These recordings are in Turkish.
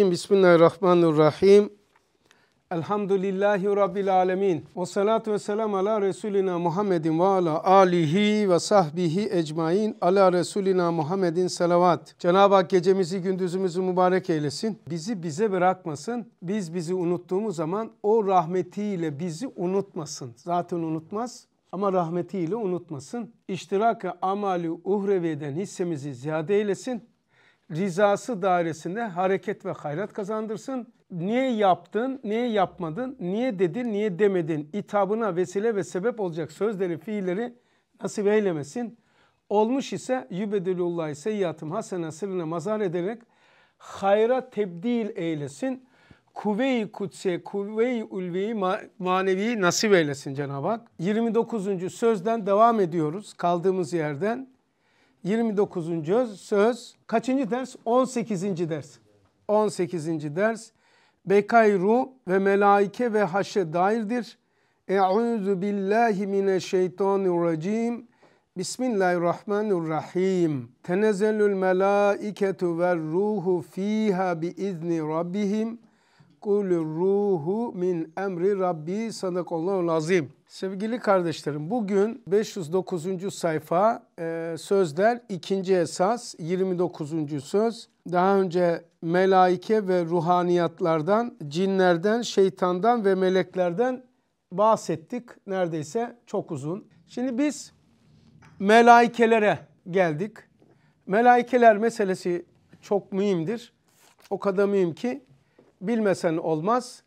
Bismillahirrahmanirrahim. Elhamdülillahi Rabbil alemin. Ve salatu ve selam ala Resulina Muhammedin ve ala alihi ve sahbihi ecmain. Ala Resulina Muhammedin salavat. Cenab-ı Hak gecemizi gündüzümüzü mübarek eylesin. Bizi bize bırakmasın. Biz bizi unuttuğumuz zaman o rahmetiyle bizi unutmasın. Zaten unutmaz ama rahmetiyle unutmasın. İştirak-ı amali uhreviyeden hissemizi ziyade eylesin rizası dairesinde hareket ve hayrat kazandırsın. Niye yaptın, niye yapmadın, niye dedin, niye demedin itabına vesile ve sebep olacak sözleri, fiilleri nasip eylemesin. Olmuş ise yübedülullah seyyiatım hasene sırrına mazar ederek hayra tebdil eylesin. Kuvve-i kutse, kuvve-i ulvi ma manevi nasip eylesin Cenab-ı Hak. 29. sözden devam ediyoruz kaldığımız yerden. 29. söz kaçıncı ders? 18. ders. 18. ders Bekayru ve melaike ve haşe dairdir. Euzu billahi mineşşeytanirracim. Bismillahirrahmanirrahim. Tenezzülül melaiketu ve ruhu fiha bi izni rabbihim Kul ruhu min emri Rabbi sadakallahu lazim. Sevgili kardeşlerim bugün 509. sayfa e, sözler ikinci esas 29. söz. Daha önce melaike ve ruhaniyatlardan, cinlerden, şeytandan ve meleklerden bahsettik. Neredeyse çok uzun. Şimdi biz melaikelere geldik. Melaikeler meselesi çok mühimdir. O kadar mühim ki bilmesen olmaz.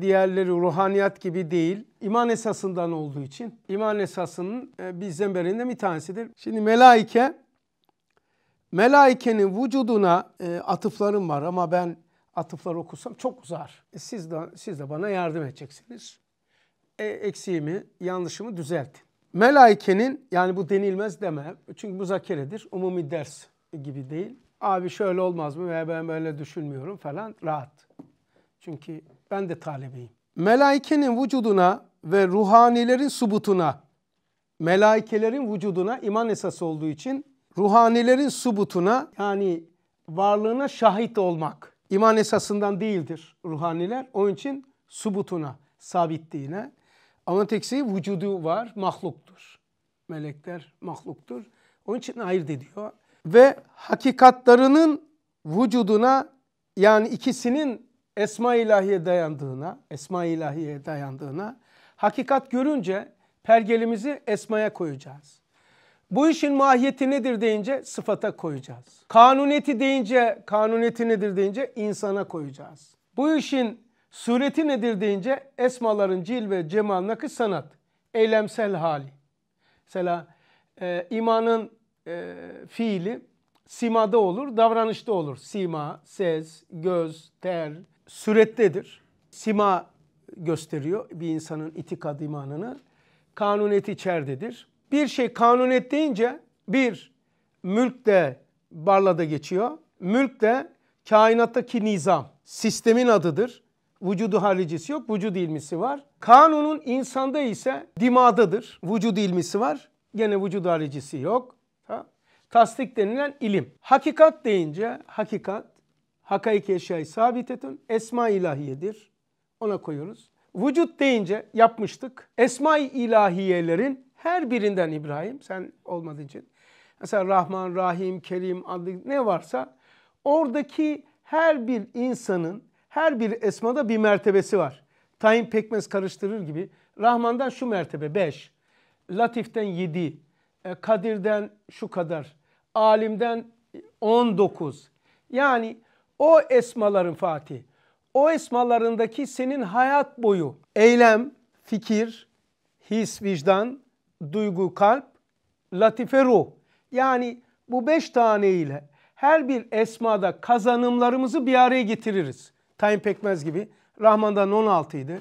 Diğerleri ruhaniyat gibi değil. İman esasından olduğu için. İman esasının e, bir zemberinde bir tanesidir. Şimdi melaike, melaikenin vücuduna e, atıflarım var ama ben atıfları okusam çok uzar. E, siz de, siz de bana yardım edeceksiniz. E, eksiğimi, yanlışımı düzeltin. Melaikenin yani bu denilmez deme. Çünkü bu müzakeredir. Umumi ders gibi değil. Abi şöyle olmaz mı veya ben böyle düşünmüyorum falan rahat. Çünkü ben de talebeyim. Melaikenin vücuduna ve ruhanilerin subutuna, melaikelerin vücuduna iman esası olduğu için ruhanilerin subutuna yani varlığına şahit olmak iman esasından değildir ruhaniler. Onun için subutuna, sabitliğine. Ama teksi şey vücudu var, mahluktur. Melekler mahluktur. Onun için ayırt ediyor. Ve hakikatlarının vücuduna yani ikisinin Esma ilahiye dayandığına, Esma ilahiye dayandığına hakikat görünce pergelimizi Esma'ya koyacağız. Bu işin mahiyeti nedir deyince sıfata koyacağız. Kanuneti deyince, kanuneti nedir deyince insana koyacağız. Bu işin sureti nedir deyince esmaların cil ve cemal nakış sanat, eylemsel hali. Mesela e, imanın e, fiili simada olur, davranışta olur. Sima, ses, göz, ter, sürettedir. Sima gösteriyor bir insanın itikad imanını. Kanunet içerdedir. Bir şey kanunet deyince bir mülk de barlada geçiyor. Mülk de kainattaki nizam, sistemin adıdır. Vücudu haricisi yok, vücud ilmisi var. Kanunun insanda ise dimadadır. Vücud ilmisi var, gene vücud haricisi yok. Ha? Tasdik denilen ilim. Hakikat deyince hakikat hakaiki eşyayı sabitetun esma ilahiyedir. Ona koyuyoruz. Vücut deyince yapmıştık. Esma ilahiyelerin her birinden İbrahim sen olmadığın için. Mesela Rahman, Rahim, Kerim adlı ne varsa oradaki her bir insanın her bir esmada bir mertebesi var. Tayin pekmez karıştırır gibi. Rahman'dan şu mertebe 5, Latif'ten 7, e, Kadir'den şu kadar, Alim'den 19. Yani o esmaların Fatih. O esmalarındaki senin hayat boyu eylem, fikir, his, vicdan, duygu, kalp, latife ruh. Yani bu beş tane ile her bir esmada kazanımlarımızı bir araya getiririz. Tayyip Pekmez gibi. Rahman'dan 16 idi.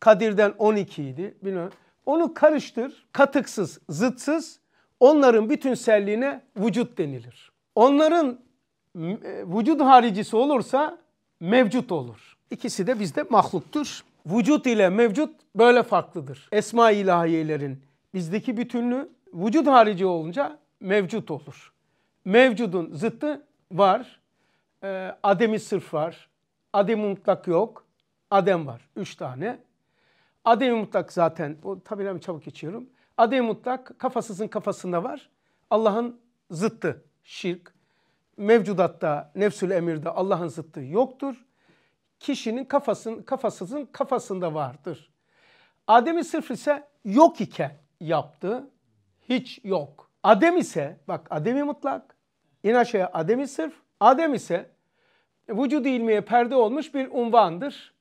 Kadir'den 12 idi. Bilmiyorum. Onu karıştır, katıksız, zıtsız onların bütünselliğine vücut denilir. Onların e, vücut haricisi olursa mevcut olur. İkisi de bizde mahluktur. Vücut ile mevcut böyle farklıdır. Esma ilahiyelerin bizdeki bütünlüğü vücut harici olunca mevcut olur. Mevcudun zıttı var. E, ademi sırf var. Adem mutlak yok. Adem var. Üç tane. Adem mutlak zaten. O tabilerimi çabuk geçiyorum. Adem mutlak kafasızın kafasında var. Allah'ın zıttı. Şirk, mevcudatta, nefsül emirde Allah'ın zıttı yoktur. Kişinin kafasının, kafasızın kafasında vardır. Adem'i sırf ise yok iken yaptı. Hiç yok. Adem ise bak Adem'i mutlak. İn aşağıya Adem'i sırf. Adem ise vücudu ilmiye perde olmuş bir unvandır.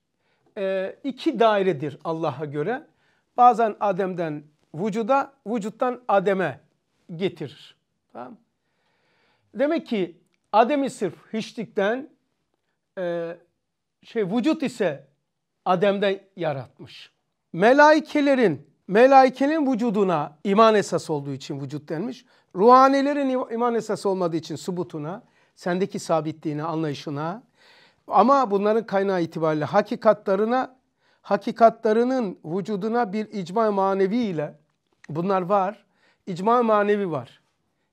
Ee, iki dairedir Allah'a göre. Bazen Adem'den vücuda, vücuttan Adem'e getirir. Tamam Demek ki Ademi sırf hiçlikten e, şey vücut ise Adem'den yaratmış. Melaikelerin melaikenin vücuduna iman esas olduğu için vücut denmiş. Ruhanilerin iman esas olmadığı için subutuna, sendeki sabitliğine, anlayışına ama bunların kaynağı itibariyle hakikatlarına, hakikatlarının vücuduna bir icma manevi ile bunlar var. İcma manevi var.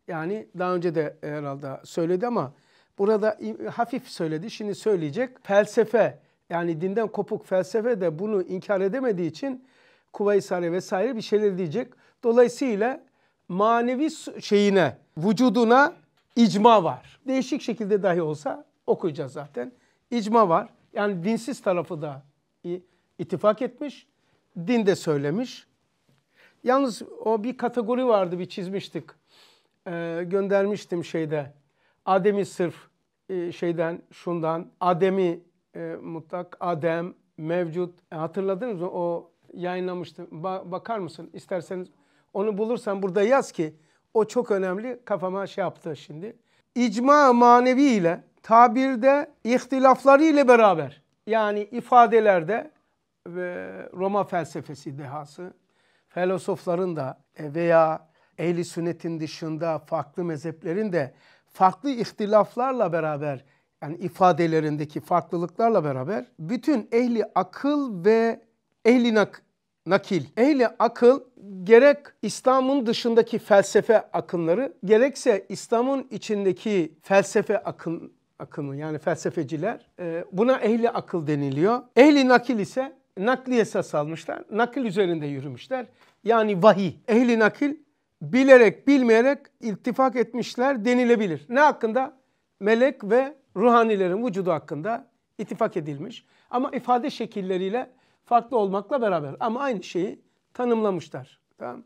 Yani daha önce de herhalde söyledi ama burada hafif söyledi. Şimdi söyleyecek. Felsefe yani dinden kopuk felsefe de bunu inkar edemediği için Kuvayi Sare vesaire bir şeyler diyecek. Dolayısıyla manevi şeyine, vücuduna icma var. Değişik şekilde dahi olsa okuyacağız zaten. İcma var. Yani dinsiz tarafı da ittifak etmiş. Din de söylemiş. Yalnız o bir kategori vardı bir çizmiştik e, göndermiştim şeyde. Ademi sırf e, şeyden şundan Ademi e, mutlak Adem mevcut e, hatırladınız mı o yayınlamıştım. Ba- bakar mısın İsterseniz onu bulursan burada yaz ki o çok önemli kafama şey yaptı şimdi. İcma manevi ile tabirde ihtilafları ile beraber yani ifadelerde ve Roma felsefesi dehası filozofların da veya ehli sünnetin dışında farklı mezheplerin de farklı ihtilaflarla beraber yani ifadelerindeki farklılıklarla beraber bütün ehli akıl ve ehli nak nakil. Ehli akıl gerek İslam'ın dışındaki felsefe akımları gerekse İslam'ın içindeki felsefe akım akımı yani felsefeciler e, buna ehli akıl deniliyor. Ehli nakil ise nakli esas almışlar. Nakil üzerinde yürümüşler. Yani vahiy. Ehli nakil bilerek bilmeyerek ittifak etmişler denilebilir. Ne hakkında? Melek ve ruhanilerin vücudu hakkında ittifak edilmiş. Ama ifade şekilleriyle farklı olmakla beraber ama aynı şeyi tanımlamışlar. Tamam?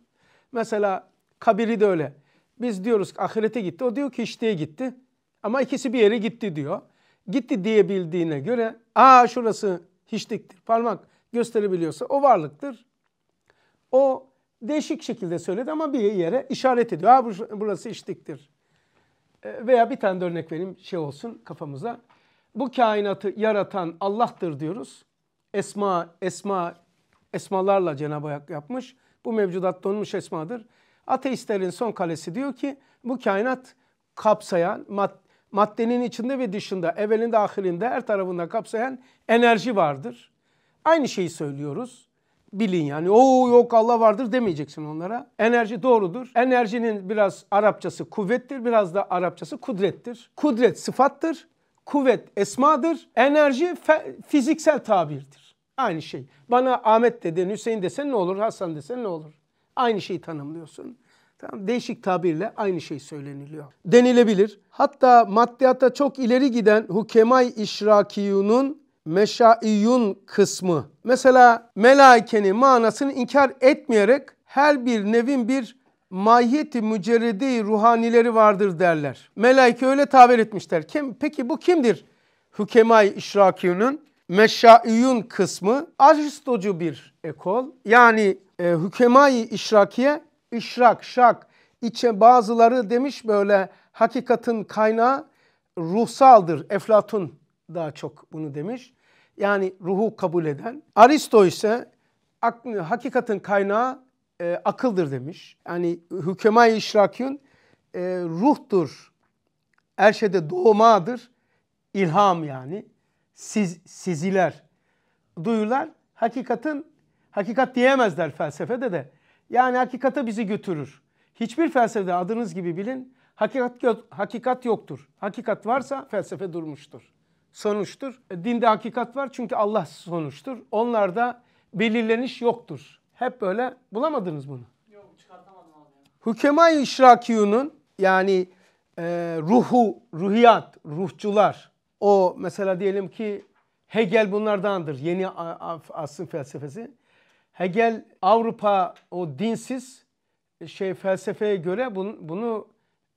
Mesela kabiri de öyle. Biz diyoruz ki ahirete gitti. O diyor ki işteye gitti. Ama ikisi bir yere gitti diyor. Gitti diyebildiğine göre aa şurası hiçliktir. Parmak gösterebiliyorsa o varlıktır. O değişik şekilde söyledi ama bir yere işaret ediyor. Ha burası içtiktir e, Veya bir tane de örnek vereyim şey olsun kafamıza. Bu kainatı yaratan Allah'tır diyoruz. Esma, esma, esmalarla Cenab-ı Hak yapmış. Bu mevcudat donmuş esmadır. Ateistlerin son kalesi diyor ki bu kainat kapsayan, mad maddenin içinde ve dışında, evvelinde ahirinde her tarafında kapsayan enerji vardır. Aynı şeyi söylüyoruz bilin yani. O yok Allah vardır demeyeceksin onlara. Enerji doğrudur. Enerjinin biraz Arapçası kuvvettir, biraz da Arapçası kudrettir. Kudret sıfattır, kuvvet esmadır, enerji fiziksel tabirdir. Aynı şey. Bana Ahmet dedin Hüseyin desen ne olur, Hasan desen ne olur? Aynı şeyi tanımlıyorsun. Tamam, değişik tabirle aynı şey söyleniliyor. Denilebilir. Hatta maddiyata çok ileri giden Hukemay İşrakiyun'un meşaiyun kısmı. Mesela melaikenin manasını inkar etmeyerek her bir nevin bir mahiyeti mücerrede ruhanileri vardır derler. Melaike öyle tabir etmişler. Kim, peki bu kimdir? Hükemay İşrakiyun'un meşaiyun kısmı aristocu bir ekol. Yani e, hükemai işrakiye işrak, şak, içe bazıları demiş böyle hakikatin kaynağı ruhsaldır. Eflatun daha çok bunu demiş yani ruhu kabul eden. Aristo ise hakikatin kaynağı e, akıldır demiş. Yani hükemay işrakün e, ruhtur. Her şeyde doğmadır. İlham yani. Siz, siziler. Duyular hakikatin hakikat diyemezler felsefede de. Yani hakikate bizi götürür. Hiçbir felsefede adınız gibi bilin hakikat, hakikat yoktur. Hakikat varsa felsefe durmuştur sonuçtur. E, dinde hakikat var çünkü Allah sonuçtur. Onlarda belirleniş yoktur. Hep böyle bulamadınız bunu. Yok çıkartamadım abi. hükemay İşrakiyun'un yani e, ruhu, ruhiyat, ruhçular. O mesela diyelim ki Hegel bunlardandır. Yeni asrın felsefesi. Hegel Avrupa o dinsiz e, şey felsefeye göre bunu, bunu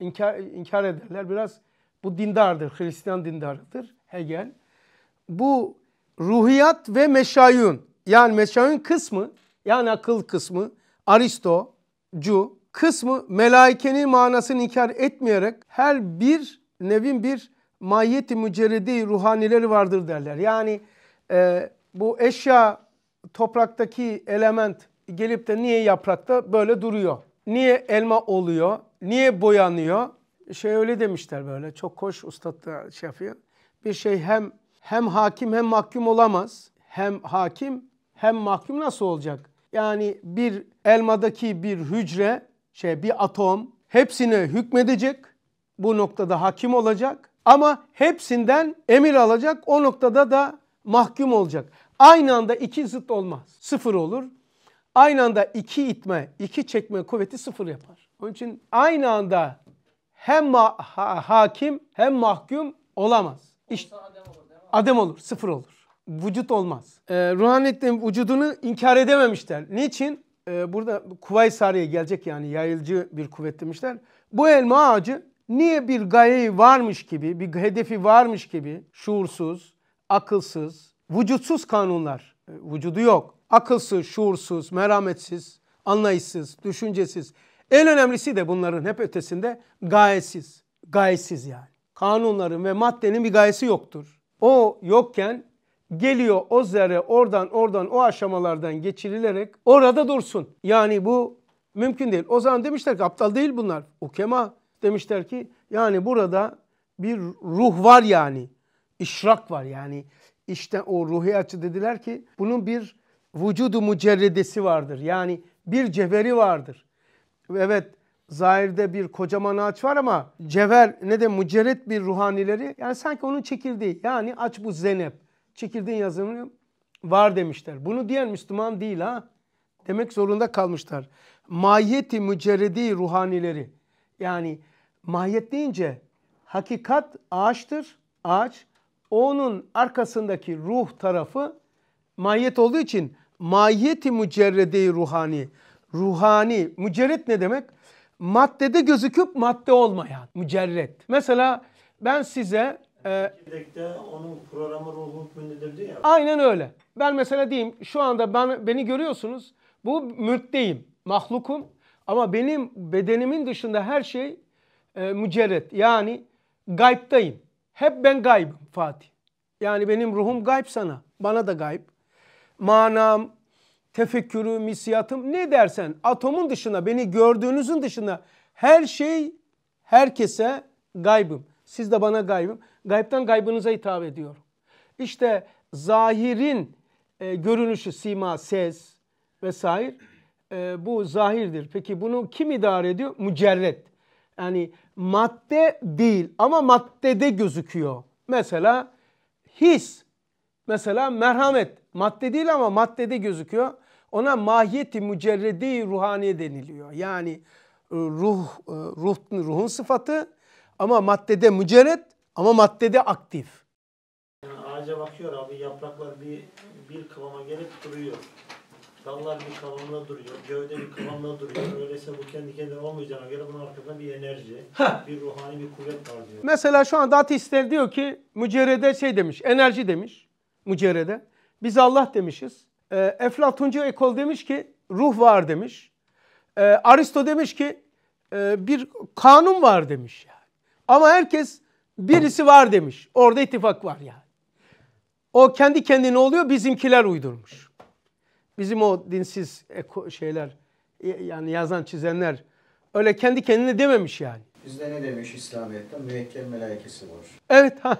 inkar, inkar ederler. Biraz bu dindardır, Hristiyan dindarıdır. Hegel. Bu ruhiyat ve meşayun yani meşayun kısmı yani akıl kısmı Aristocu kısmı melaikenin manasını inkar etmeyerek her bir nevin bir mahiyeti mücerredi ruhanileri vardır derler. Yani e, bu eşya topraktaki element gelip de niye yaprakta böyle duruyor? Niye elma oluyor? Niye boyanıyor? Şey öyle demişler böyle çok hoş ustad şey yapıyor bir şey hem hem hakim hem mahkum olamaz. Hem hakim hem mahkum nasıl olacak? Yani bir elmadaki bir hücre, şey bir atom hepsine hükmedecek. Bu noktada hakim olacak ama hepsinden emir alacak. O noktada da mahkum olacak. Aynı anda iki zıt olmaz. Sıfır olur. Aynı anda iki itme, iki çekme kuvveti sıfır yapar. Onun için aynı anda hem ha- hakim hem mahkum olamaz. İşte, adem olur, sıfır olur. Vücut olmaz. Ee, ruhaniyetlerin vücudunu inkar edememişler. Niçin? Ee, burada Kuvay Sari'ye gelecek yani yayılcı bir kuvvet demişler. Bu elma ağacı niye bir gayeyi varmış gibi, bir hedefi varmış gibi şuursuz, akılsız, vücutsuz kanunlar, ee, vücudu yok. Akılsız, şuursuz, merhametsiz, anlayışsız, düşüncesiz. En önemlisi de bunların hep ötesinde gayesiz. Gayesiz yani kanunların ve maddenin bir gayesi yoktur. O yokken geliyor o zerre oradan oradan o aşamalardan geçirilerek orada dursun. Yani bu mümkün değil. O zaman demişler ki aptal değil bunlar. Ukema demişler ki yani burada bir ruh var yani. İşrak var yani. İşte o açı dediler ki bunun bir vücudu mücerredesi vardır. Yani bir cevheri vardır. Evet zahirde bir kocaman ağaç var ama cever ne de mücerret bir ruhanileri yani sanki onun çekirdeği yani aç bu zenep çekirdeğin yazımı var demişler. Bunu diyen Müslüman değil ha demek zorunda kalmışlar. Mahiyeti mücerredi ruhanileri yani mahiyet deyince hakikat ağaçtır ağaç onun arkasındaki ruh tarafı mahiyet olduğu için mahiyeti mücerredi ruhani ruhani mücerret ne demek? maddede gözüküp madde olmayan mücerret. Mesela ben size e, onun programı ruhu hükmündedir ya. Aynen öyle. Ben mesela diyeyim şu anda ben beni görüyorsunuz. Bu mülkteyim, mahlukum. Ama benim bedenimin dışında her şey e, mücerret. Yani gayptayım. Hep ben gaybım Fatih. Yani benim ruhum gayb sana. Bana da gayb. Manam, tefekkürü, misiyatım ne dersen atomun dışına beni gördüğünüzün dışına her şey herkese gaybım. Siz de bana gaybım. Gaybtan gaybınıza hitap ediyor. İşte zahirin e, görünüşü, sima, ses vesaire e, bu zahirdir. Peki bunu kim idare ediyor? Mücerret. Yani madde değil ama maddede gözüküyor. Mesela his, mesela merhamet Madde değil ama maddede gözüküyor. Ona mahiyeti mücerredi ruhaniye deniliyor. Yani e, ruh, e, ruh ruhun sıfatı ama maddede mücerret ama maddede aktif. Yani ağaca bakıyor abi yapraklar bir, bir kıvama gelip duruyor. Dallar bir kıvamda duruyor, gövde bir kıvamda duruyor. Öyleyse bu kendi kendine olmayacağına göre bunun arkasında bir enerji, Heh. bir ruhani bir kuvvet var diyor. Mesela şu anda ateistler diyor ki mücerrede şey demiş, enerji demiş mücerrede. Biz Allah demişiz. E, ee, Eflatuncu ekol demiş ki ruh var demiş. E, Aristo demiş ki e, bir kanun var demiş yani. Ama herkes birisi var demiş. Orada ittifak var yani. O kendi kendine oluyor bizimkiler uydurmuş. Bizim o dinsiz şeyler yani yazan çizenler öyle kendi kendine dememiş yani. Bizde ne demiş İslamiyet'te? Müvekkel melekesi var. Evet ha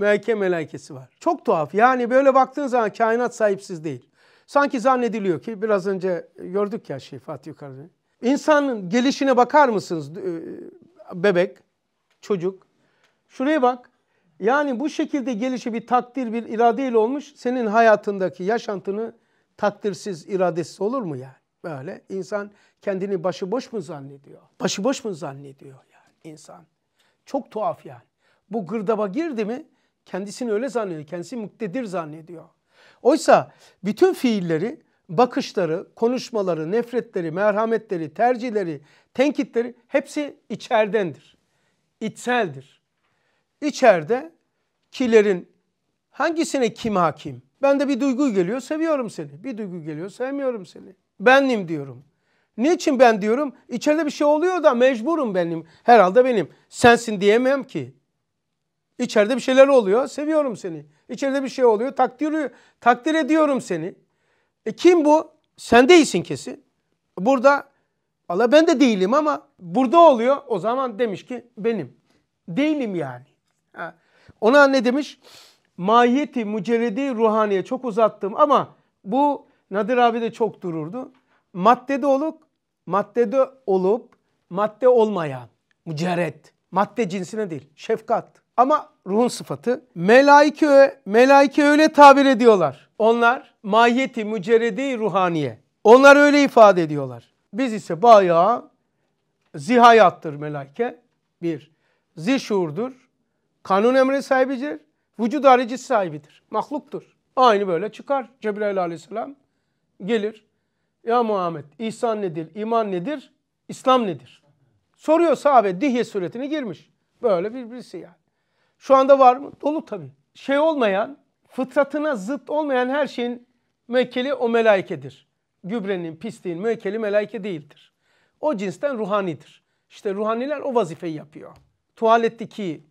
müekke melaikesi var. Çok tuhaf. Yani böyle baktığın zaman kainat sahipsiz değil. Sanki zannediliyor ki biraz önce gördük ya şey Fatih yukarıda. İnsanın gelişine bakar mısınız e, bebek, çocuk? Şuraya bak. Yani bu şekilde gelişi bir takdir, bir iradeyle olmuş. Senin hayatındaki yaşantını takdirsiz, iradesiz olur mu yani? Böyle insan kendini başıboş mu zannediyor? Başıboş mu zannediyor yani insan? Çok tuhaf yani. Bu gırdaba girdi mi Kendisini öyle zannediyor. Kendisi muktedir zannediyor. Oysa bütün fiilleri, bakışları, konuşmaları, nefretleri, merhametleri, tercihleri, tenkitleri hepsi içerdendir. İçseldir. İçeride kilerin hangisine kim hakim? Ben de bir duygu geliyor seviyorum seni. Bir duygu geliyor sevmiyorum seni. Benim diyorum. Niçin ben diyorum? İçeride bir şey oluyor da mecburum benim. Herhalde benim. Sensin diyemem ki. İçeride bir şeyler oluyor. Seviyorum seni. İçeride bir şey oluyor. Takdir, takdir ediyorum seni. E kim bu? Sen değilsin kesin. Burada Allah ben de değilim ama burada oluyor. O zaman demiş ki benim. Değilim yani. Ha. Ona ne demiş? Mahiyeti mücerredi ruhaniye çok uzattım ama bu Nadir abi de çok dururdu. Maddede olup, maddede olup madde olmayan, mücerret. Madde cinsine değil, şefkat. Ama ruhun sıfatı. Melaike, melaike öyle tabir ediyorlar. Onlar mahiyeti mücerredi ruhaniye. Onlar öyle ifade ediyorlar. Biz ise bayağı zihayattır melaike. Bir. Zişurdur. Kanun emri sahibidir. Vücud haricisi sahibidir. Mahluktur. Aynı böyle çıkar. Cebrail aleyhisselam gelir. Ya Muhammed ihsan nedir? iman nedir? İslam nedir? Soruyor sahabe dihye suretine girmiş. Böyle bir birisi yani. Şu anda var mı? Dolu tabii. Şey olmayan, fıtratına zıt olmayan her şeyin mekeli o melaikedir. Gübrenin, pisliğin mekeli melaike değildir. O cinsten ruhanidir. İşte ruhaniler o vazifeyi yapıyor. Tuvaletteki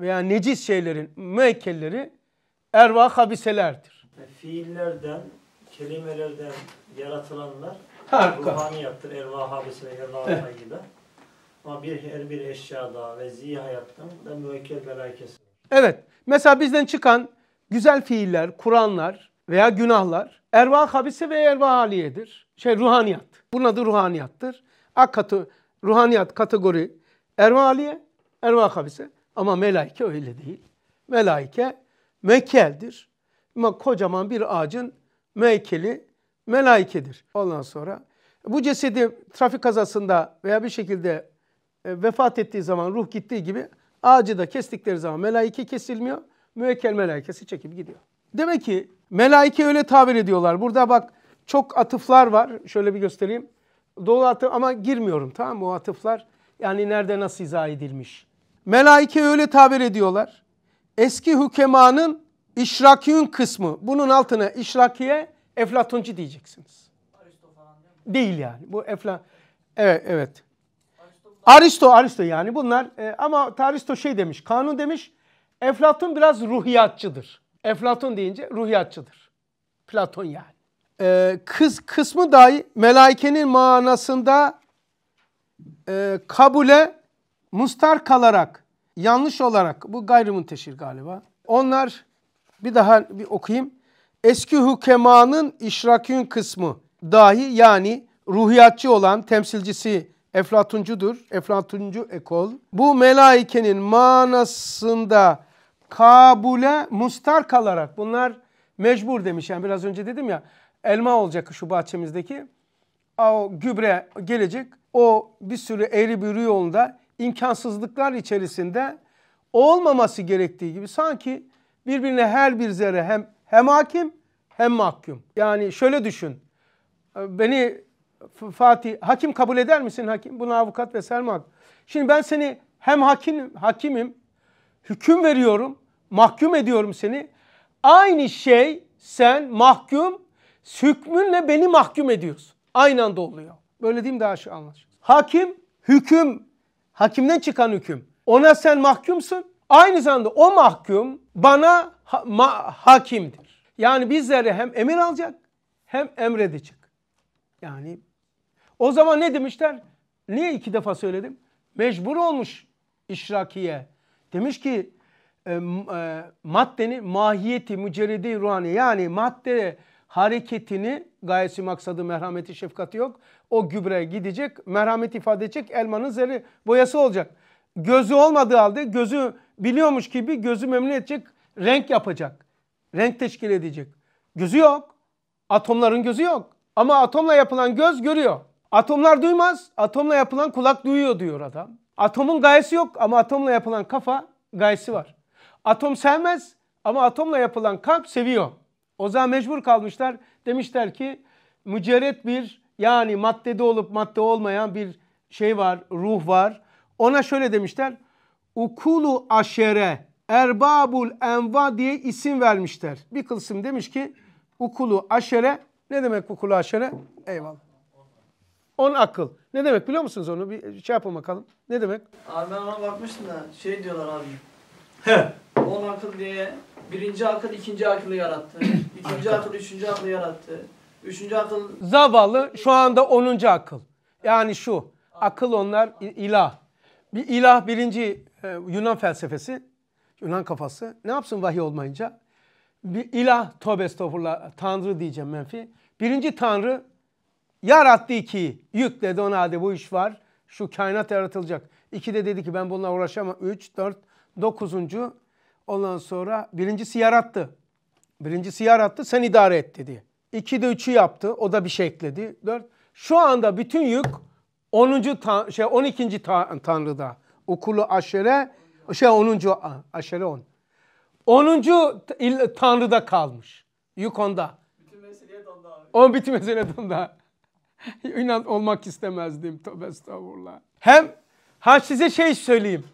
veya necis şeylerin mekelleri erva habiselerdir. E, fiillerden, kelimelerden yaratılanlar Harika. ruhaniyattır, erva habisine, erva gibi. Ama bir her bir eşyada ve zi hayattan da müvekkel belakesi. Evet. Mesela bizden çıkan güzel fiiller, Kur'anlar veya günahlar ervah habise ve ervah haliyedir. Şey ruhaniyat. Bunun adı ruhaniyattır. Ak katı, ruhaniyat kategori ervah haliye, ervah habise. Ama melaike öyle değil. Melaike mekeldir. Ama kocaman bir ağacın mekeli melaikedir. Ondan sonra bu cesedi trafik kazasında veya bir şekilde e, vefat ettiği zaman ruh gittiği gibi ağacı da kestikleri zaman melaike kesilmiyor. Müekkel melaikesi çekip gidiyor. Demek ki melaike öyle tabir ediyorlar. Burada bak çok atıflar var. Şöyle bir göstereyim. Dolu atı, ama girmiyorum tamam mı o atıflar. Yani nerede nasıl izah edilmiş. Melaike öyle tabir ediyorlar. Eski hükemanın işrakiyün kısmı. Bunun altına işrakiye eflatuncu diyeceksiniz. Değil yani. Bu efla Evet evet. Aristo, Aristo yani bunlar e, ama Aristo şey demiş, kanun demiş, Eflatun biraz ruhiyatçıdır. Eflatun deyince ruhiyatçıdır. Platon yani. E, kız kısmı dahi melaikenin manasında e, kabule mustar kalarak, yanlış olarak, bu gayrimunteşir galiba. Onlar, bir daha bir okuyayım. Eski hukemanın işrakün kısmı dahi yani ruhiyatçı olan temsilcisi Eflatuncudur. Eflatuncu ekol. Bu melaikenin manasında kabule mustar kalarak bunlar mecbur demiş. Yani biraz önce dedim ya elma olacak şu bahçemizdeki. O gübre gelecek. O bir sürü eğri büğrü yolunda imkansızlıklar içerisinde olmaması gerektiği gibi sanki birbirine her bir zerre hem hem hakim hem mahkum. Yani şöyle düşün. Beni Fatih, hakim kabul eder misin hakim? Buna avukat ve Selma Şimdi ben seni hem hakim, hakimim, hüküm veriyorum, mahkum ediyorum seni. Aynı şey sen mahkum, hükmünle beni mahkum ediyorsun. Aynı anda oluyor. Böyle diyeyim daha şey anlaşılır. Hakim, hüküm, hakimden çıkan hüküm. Ona sen mahkumsun. Aynı zamanda o mahkum bana ha ma hakimdir. Yani bizleri hem emir alacak hem emredecek. Yani o zaman ne demişler? Niye iki defa söyledim? Mecbur olmuş işrakiye. Demiş ki e, e, maddenin mahiyeti mücerredi ruhani yani madde hareketini gayesi maksadı merhameti şefkati yok. O gübre gidecek merhamet ifade edecek elmanın zeri boyası olacak. Gözü olmadığı halde gözü biliyormuş gibi gözü memnun edecek renk yapacak. Renk teşkil edecek. Gözü yok. Atomların gözü yok. Ama atomla yapılan göz görüyor. Atomlar duymaz, atomla yapılan kulak duyuyor diyor adam. Atomun gayesi yok ama atomla yapılan kafa gayesi var. Atom sevmez ama atomla yapılan kalp seviyor. O zaman mecbur kalmışlar. Demişler ki mücerret bir yani maddede olup madde olmayan bir şey var, ruh var. Ona şöyle demişler. Ukulu aşere erbabul enva diye isim vermişler. Bir kılsım demiş ki ukulu aşere ne demek ukulu aşere? Eyvallah. 10 akıl. Ne demek biliyor musunuz onu? Bir şey yapalım bakalım. Ne demek? Abi ben ona bakmıştım da şey diyorlar abi. He. 10 akıl diye birinci akıl ikinci akıllı yarattı. ikinci akıl üçüncü akıllı yarattı. Üçüncü akıl... Zavallı şu anda 10. akıl. Yani şu. Akıl onlar ilah. Bir ilah birinci e, Yunan felsefesi, Yunan kafası. Ne yapsın vahiy olmayınca? Bir ilah, tobe estağfurullah, tanrı diyeceğim menfi. Birinci tanrı Yarattı yük dedi ona hadi bu iş var. Şu kainat yaratılacak. İki de dedi ki ben bununla uğraşamam. Üç, dört, dokuzuncu. Ondan sonra birincisi yarattı. Birincisi yarattı sen idare et dedi. İki de üçü yaptı. O da bir şey ekledi. Dört. Şu anda bütün yük onuncu Tan şey 12. Tan tanrıda. Okulu aşere şey onuncu aşere on onuncu tanrıda kalmış. Yük onda. Bütün meseleye onda abi. On bütün meseleye onda. İnan olmak istemezdim. Tövbe estağfurullah. Hem ha size şey söyleyeyim.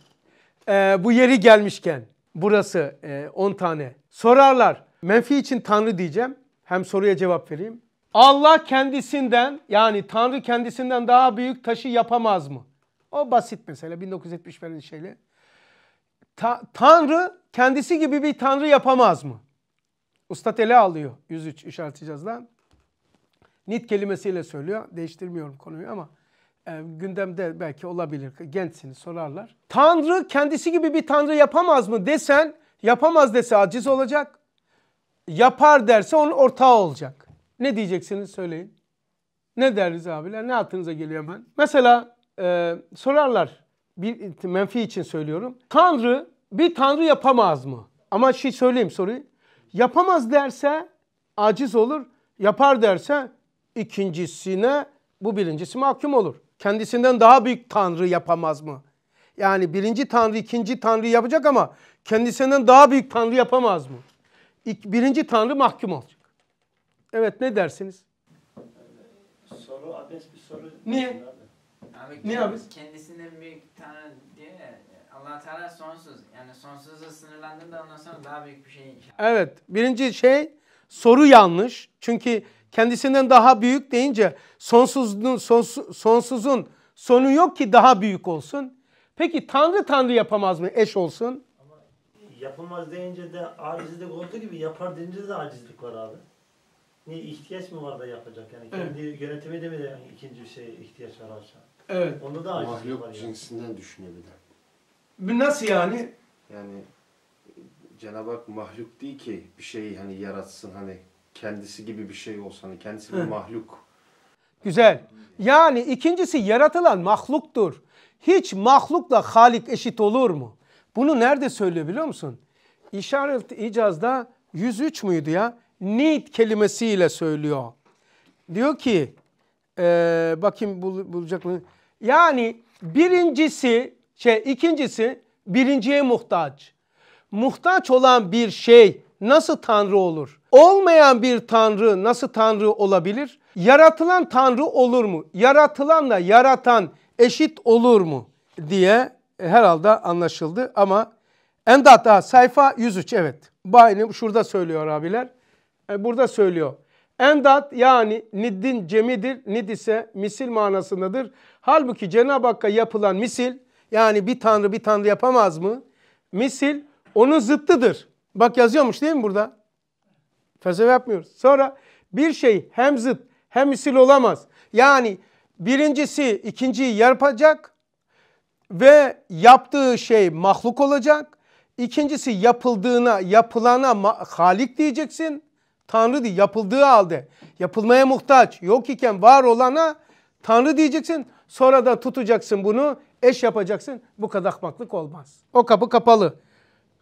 Ee, bu yeri gelmişken burası 10 e, tane. Sorarlar. Menfi için Tanrı diyeceğim. Hem soruya cevap vereyim. Allah kendisinden yani Tanrı kendisinden daha büyük taşı yapamaz mı? O basit mesela 1970 veren şeyle. Ta Tanrı kendisi gibi bir Tanrı yapamaz mı? Usta ele alıyor 103 işaret lan. Nit kelimesiyle söylüyor. Değiştirmiyorum konuyu ama e, gündemde belki olabilir. Gençsini sorarlar. Tanrı kendisi gibi bir tanrı yapamaz mı desen yapamaz dese aciz olacak. Yapar derse onun ortağı olacak. Ne diyeceksiniz söyleyin. Ne deriz abiler? Ne aklınıza geliyor hemen? Mesela e, sorarlar. Bir menfi için söylüyorum. Tanrı bir tanrı yapamaz mı? Ama şey söyleyeyim soruyu. Yapamaz derse aciz olur. Yapar derse ikincisine bu birincisi mahkum olur. Kendisinden daha büyük tanrı yapamaz mı? Yani birinci tanrı ikinci tanrı yapacak ama kendisinden daha büyük tanrı yapamaz mı? İk, birinci tanrı mahkum olacak. Evet ne dersiniz? Soru abes bir soru. Niye? Abi, Niye abes? Kendisinden büyük tanrı diye Allah Teala sonsuz. Yani sonsuza sınırlandığında ondan sonra daha büyük bir şey. Evet birinci şey soru yanlış. Çünkü kendisinden daha büyük deyince sonsuzun, sonsuz, sonsuzun sonu yok ki daha büyük olsun. Peki Tanrı Tanrı yapamaz mı eş olsun? Ama yapılmaz deyince de acizlik olduğu gibi yapar deyince de acizlik var abi. Niye ihtiyaç mı var da yapacak yani kendi evet. yönetimi de mi de ikinci bir şey ihtiyaç var aşağı. Evet. Onda da acizlik Mahluk var yani. cinsinden düşünebilen. Nasıl yani? Yani Cenab-ı Hak mahluk değil ki bir şeyi hani yaratsın hani kendisi gibi bir şey olsa, hani kendisi bir mahluk. Güzel. Yani ikincisi yaratılan mahluktur. Hiç mahlukla Halik eşit olur mu? Bunu nerede söylüyor biliyor musun? İşaret icazda 103 müydü ya? Nit kelimesiyle söylüyor. Diyor ki, ee, bakayım bul, bulacak mı? Yani birincisi, şey ikincisi birinciye muhtaç. Muhtaç olan bir şey nasıl tanrı olur? Olmayan bir tanrı nasıl tanrı olabilir? Yaratılan tanrı olur mu? Yaratılanla yaratan eşit olur mu? diye herhalde anlaşıldı ama Endata sayfa 103 evet. Bayni şurada söylüyor abiler. E, burada söylüyor. Endat yani niddin cemidir. Nid ise misil manasındadır. Halbuki Cenab-ı Hakk'a yapılan misil yani bir tanrı bir tanrı yapamaz mı? Misil onun zıttıdır. Bak yazıyormuş değil mi burada? Felsefe yapmıyoruz. Sonra bir şey hem zıt hem misil olamaz. Yani birincisi ikinciyi yapacak ve yaptığı şey mahluk olacak. İkincisi yapıldığına, yapılana halik diyeceksin. Tanrı diye yapıldığı halde. Yapılmaya muhtaç, yok iken var olana Tanrı diyeceksin. Sonra da tutacaksın bunu, eş yapacaksın. Bu kadar ahmaklık olmaz. O kapı kapalı.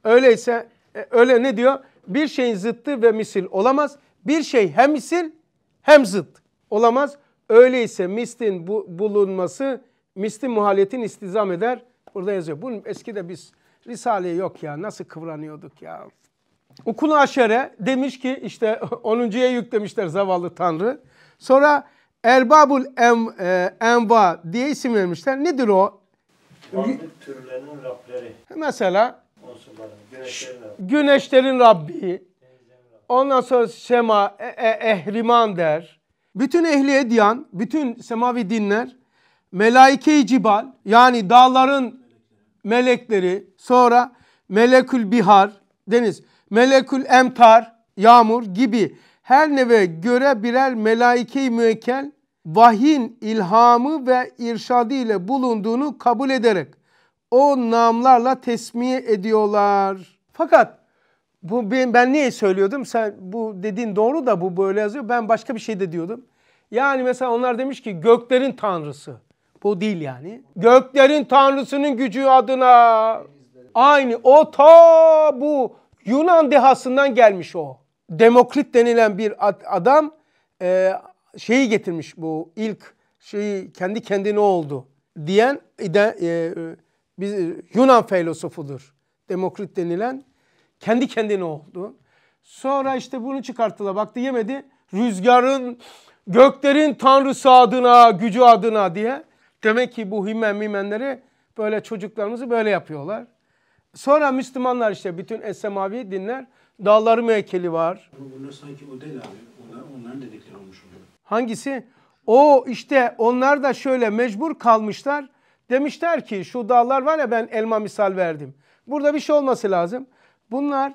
Öyleyse e, öyle ne diyor? Bir şeyin zıttı ve misil olamaz. Bir şey hem misil hem zıt olamaz. Öyleyse mislin bu, bulunması misli muhaletin istizam eder. Burada yazıyor. Bunun eskide biz Risale yok ya nasıl kıvranıyorduk ya. Okulu aşere demiş ki işte 10.ya yüklemişler zavallı tanrı. Sonra elbabul em, e, Enva diye isim vermişler. Nedir o? Bazı türlerinin Rableri. Mesela Güneşlerin Rabbi. Güneşlerin Rabbi. Ondan sonra Sema, e, e, Ehriman der. Bütün ehli edyan, bütün semavi dinler, melaike-i cibal yani dağların melekleri, sonra melekül bihar, deniz, melekül emtar, yağmur gibi her neve göre birer melaike-i müekkel vahyin ilhamı ve irşadı ile bulunduğunu kabul ederek o namlarla tesmiye ediyorlar. Fakat bu ben, ben niye söylüyordum? Sen bu dediğin doğru da bu böyle yazıyor. Ben başka bir şey de diyordum. Yani mesela onlar demiş ki göklerin tanrısı. Bu değil yani. Göklerin tanrısının gücü adına. Aynı o ta bu Yunan dehasından gelmiş o. Demokrit denilen bir adam e, şeyi getirmiş bu ilk şeyi kendi kendine oldu diyen e, e, biz, e, Yunan filozofudur, Demokrit denilen. Kendi kendine oldu. Sonra işte bunu çıkarttılar baktı yemedi. Rüzgarın göklerin tanrısı adına gücü adına diye. Demek ki bu himen mimenleri böyle çocuklarımızı böyle yapıyorlar. Sonra Müslümanlar işte bütün esemavi dinler dağları mekeli var. Bunlar sanki o değil abi. Onlar, onların dedikleri olmuş oluyor. Hangisi? O işte onlar da şöyle mecbur kalmışlar. Demişler ki şu dağlar var ya ben elma misal verdim. Burada bir şey olması lazım. Bunlar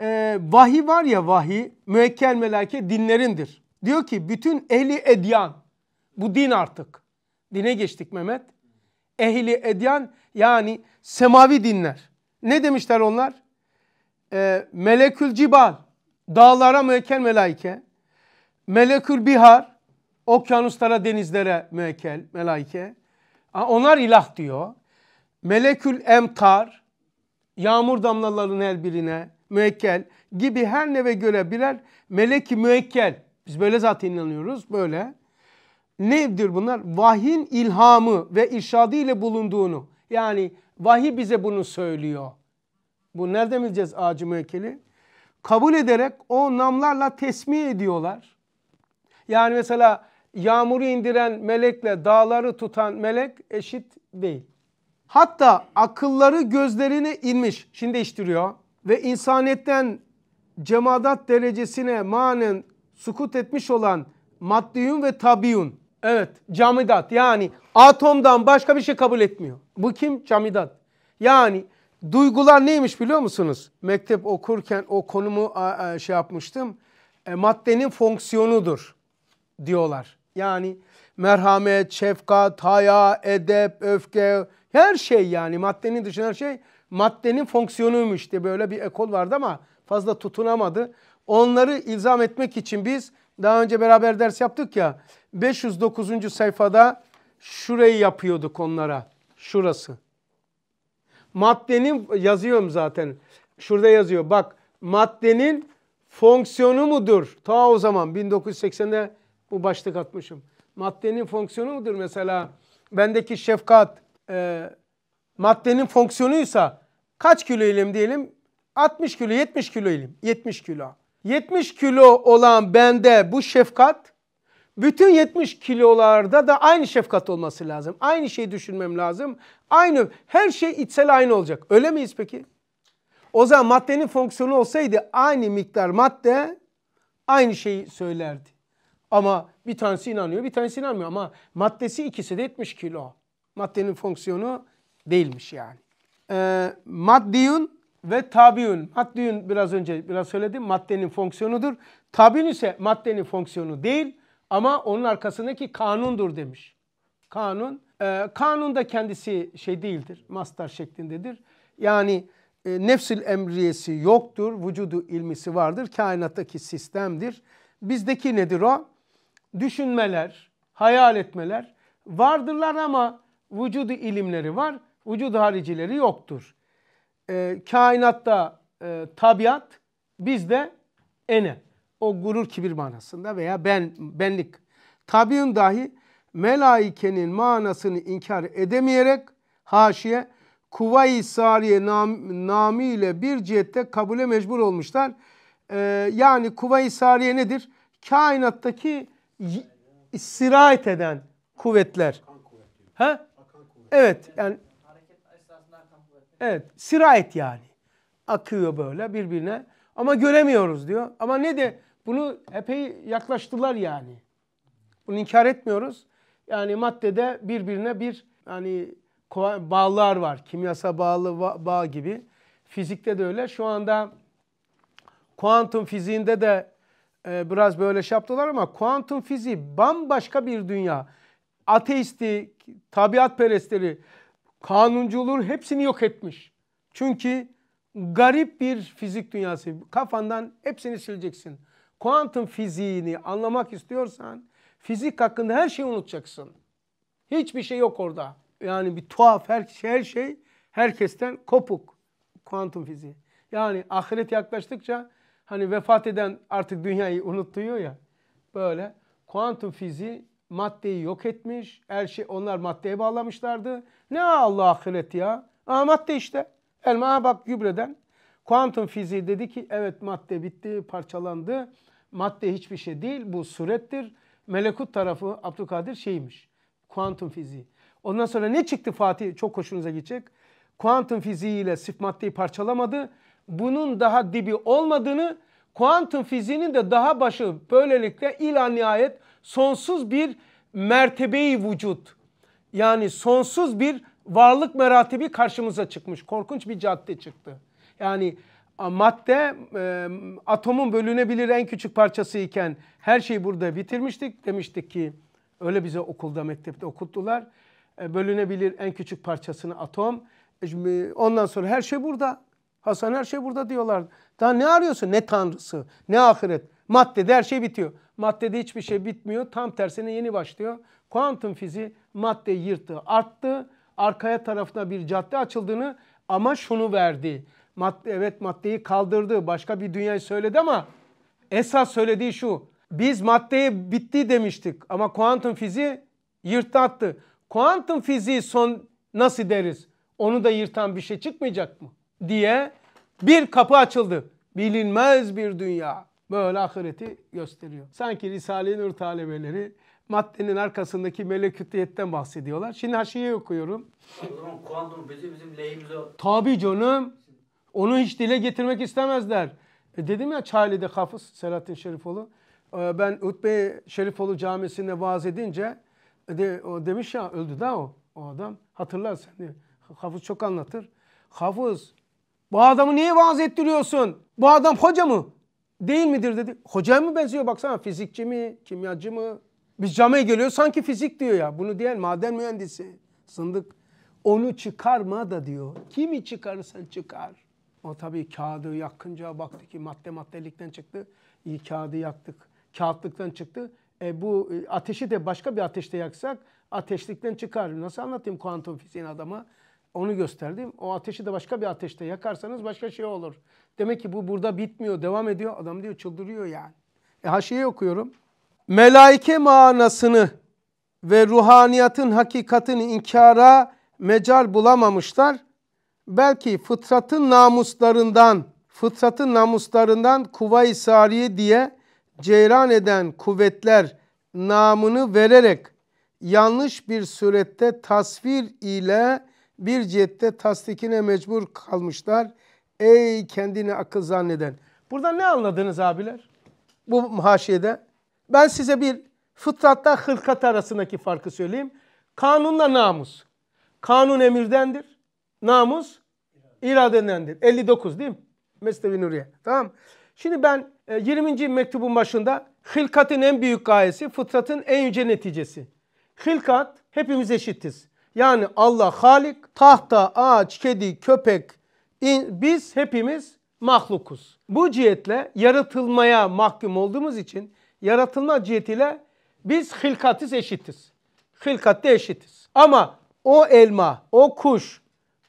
e, vahiy var ya vahiy müekkel meleke dinlerindir. Diyor ki bütün ehli edyan bu din artık. Dine geçtik Mehmet. Ehli edyan yani semavi dinler. Ne demişler onlar? E, melekül cibal dağlara müekkel melaike. Melekül bihar okyanuslara denizlere müekkel melaike. Onlar ilah diyor. Melekül emtar, yağmur damlalarının her birine müekkel gibi her neve göre birer meleki müekkel. Biz böyle zaten inanıyoruz böyle. Nedir bunlar? Vahin ilhamı ve irşadı ile bulunduğunu. Yani vahiy bize bunu söylüyor. Bu nereden bileceğiz ağacı müekkeli? Kabul ederek o namlarla tesmih ediyorlar. Yani mesela yağmuru indiren melekle dağları tutan melek eşit değil. Hatta akılları gözlerine inmiş. Şimdi değiştiriyor. Ve insaniyetten cemadat derecesine manen sukut etmiş olan maddiyun ve tabiyun. Evet camidat yani atomdan başka bir şey kabul etmiyor. Bu kim? Camidat. Yani duygular neymiş biliyor musunuz? Mektep okurken o konumu şey yapmıştım. E, maddenin fonksiyonudur diyorlar. Yani merhamet, şefkat, haya, edep, öfke her şey yani maddenin dışında her şey maddenin fonksiyonuymuş diye böyle bir ekol vardı ama fazla tutunamadı. Onları ilzam etmek için biz daha önce beraber ders yaptık ya 509. sayfada şurayı yapıyorduk onlara. Şurası. Maddenin yazıyorum zaten. Şurada yazıyor. Bak maddenin fonksiyonu mudur? Ta o zaman 1980'de bu başlık atmışım. Maddenin fonksiyonu mudur mesela? Bendeki şefkat e, maddenin fonksiyonuysa kaç kilo kiloyum diyelim? 60 kilo, 70 kilo kiloyum. 70 kilo. 70 kilo olan bende bu şefkat bütün 70 kilolarda da aynı şefkat olması lazım. Aynı şeyi düşünmem lazım. Aynı her şey içsel aynı olacak. Öyle miyiz peki? O zaman maddenin fonksiyonu olsaydı aynı miktar madde aynı şeyi söylerdi. Ama bir tanesi inanıyor bir tanesi inanmıyor ama maddesi ikisi de 70 kilo. Maddenin fonksiyonu değilmiş yani. Ee, maddiyun ve tabiun. Maddiyun biraz önce biraz söyledim maddenin fonksiyonudur. Tabiun ise maddenin fonksiyonu değil ama onun arkasındaki kanundur demiş. Kanun. E, kanun da kendisi şey değildir. Mastar şeklindedir. Yani e, nefsil emriyesi yoktur. Vücudu ilmisi vardır. Kainattaki sistemdir. Bizdeki nedir o? düşünmeler, hayal etmeler vardırlar ama vücudu ilimleri var, vücudu haricileri yoktur. E, kainatta e, tabiat, bizde ene. O gurur kibir manasında veya ben benlik. Tabiun dahi melaikenin manasını inkar edemeyerek haşiye Kuvayi Sariye nam, namı ile bir cihette kabule mecbur olmuşlar. Ee, yani Kuvayi Sariye nedir? Kainattaki sirayet eden kuvvetler. Ha? Evet yani Evet sirayet yani. Akıyor böyle birbirine ama göremiyoruz diyor. Ama ne de bunu epey yaklaştılar yani. Bunu inkar etmiyoruz. Yani maddede birbirine bir yani bağlar var. Kimyasa bağlı bağ gibi. Fizikte de öyle. Şu anda kuantum fiziğinde de e, biraz böyle şey yaptılar ama kuantum fiziği bambaşka bir dünya. Ateisti, tabiat perestleri, kanunculuğun hepsini yok etmiş. Çünkü garip bir fizik dünyası. Kafandan hepsini sileceksin. Kuantum fiziğini anlamak istiyorsan fizik hakkında her şeyi unutacaksın. Hiçbir şey yok orada. Yani bir tuhaf her, şey, her şey herkesten kopuk. Kuantum fiziği. Yani ahiret yaklaştıkça Hani vefat eden artık dünyayı unutuyor ya. Böyle kuantum fiziği maddeyi yok etmiş. Her şey onlar maddeye bağlamışlardı. Ne Allah ahiret ya? Aa madde işte. Elma bak gübreden. Kuantum fiziği dedi ki evet madde bitti, parçalandı. Madde hiçbir şey değil. Bu surettir. Melekut tarafı Abdülkadir şeymiş. Kuantum fiziği. Ondan sonra ne çıktı Fatih? Çok hoşunuza gidecek. Kuantum fiziğiyle sif maddeyi parçalamadı bunun daha dibi olmadığını, kuantum fiziğinin de daha başı böylelikle ila nihayet sonsuz bir mertebeyi vücut. Yani sonsuz bir varlık meratibi karşımıza çıkmış. Korkunç bir cadde çıktı. Yani madde e, atomun bölünebilir en küçük parçası iken her şeyi burada bitirmiştik. Demiştik ki öyle bize okulda mektepte okuttular. E, bölünebilir en küçük parçasını atom. E, ondan sonra her şey burada. Hasan her şey burada diyorlar. Daha ne arıyorsun? Ne tanrısı, ne ahiret. Maddede her şey bitiyor. Maddede hiçbir şey bitmiyor. Tam tersine yeni başlıyor. Kuantum fiziği madde yırttı, arttı. Arkaya tarafına bir cadde açıldığını ama şunu verdi. Madde, evet maddeyi kaldırdı. Başka bir dünyayı söyledi ama esas söylediği şu. Biz maddeye bitti demiştik ama kuantum fiziği yırttı attı. Kuantum fiziği son nasıl deriz? Onu da yırtan bir şey çıkmayacak mı? diye bir kapı açıldı. Bilinmez bir dünya. Böyle ahireti gösteriyor. Sanki Risale-i Nur talebeleri maddenin arkasındaki melekutiyetten bahsediyorlar. Şimdi her şeyi okuyorum. Kuantum bizim, bizim lehimize... Tabii canım. Onu hiç dile getirmek istemezler. E dedim ya Çaylı'da Hafız Selahattin Şerifoğlu. E, ben Utbe Şerifoğlu camisinde vaaz edince e, de, o demiş ya öldü da o, o adam. hatırlarsın Hafız çok anlatır. Hafız bu adamı niye vaaz ettiriyorsun? Bu adam hoca mı? Değil midir dedi. Hocaya mı benziyor baksana fizikçi mi, kimyacı mı? Biz camiye geliyor sanki fizik diyor ya. Bunu diyen maden mühendisi, sındık. Onu çıkarma da diyor. Kimi çıkarırsan çıkar. O tabii kağıdı yakınca baktı ki madde maddelikten çıktı. İyi kağıdı yaktık. Kağıtlıktan çıktı. E bu e, ateşi de başka bir ateşte yaksak ateşlikten çıkar. Nasıl anlatayım kuantum fiziğin adama? onu gösterdim. O ateşi de başka bir ateşte yakarsanız başka şey olur. Demek ki bu burada bitmiyor, devam ediyor. Adam diyor çıldırıyor yani. E haşiye okuyorum. Melaike manasını ve ruhaniyatın hakikatini inkara mecal bulamamışlar. Belki fıtratın namuslarından, fıtratın namuslarından kuvayı sariye diye ceyran eden kuvvetler namını vererek yanlış bir surette tasvir ile bir cihette tasdikine mecbur kalmışlar. Ey kendini akıl zanneden. Buradan ne anladınız abiler? Bu haşiyede. Ben size bir fıtratta hılkat arasındaki farkı söyleyeyim. Kanunla namus. Kanun emirdendir. Namus iradenendir. 59 değil mi? Mesnevi Nuriye. Tamam Şimdi ben 20. E, mektubun başında hılkatın en büyük gayesi, fıtratın en yüce neticesi. Hılkat hepimiz eşittiz. Yani Allah Halik, tahta, ağaç, kedi, köpek, in, biz hepimiz mahlukuz. Bu cihetle yaratılmaya mahkum olduğumuz için yaratılma cihetiyle biz hilkatiz eşitiz. Hilkatte eşitiz. Ama o elma, o kuş,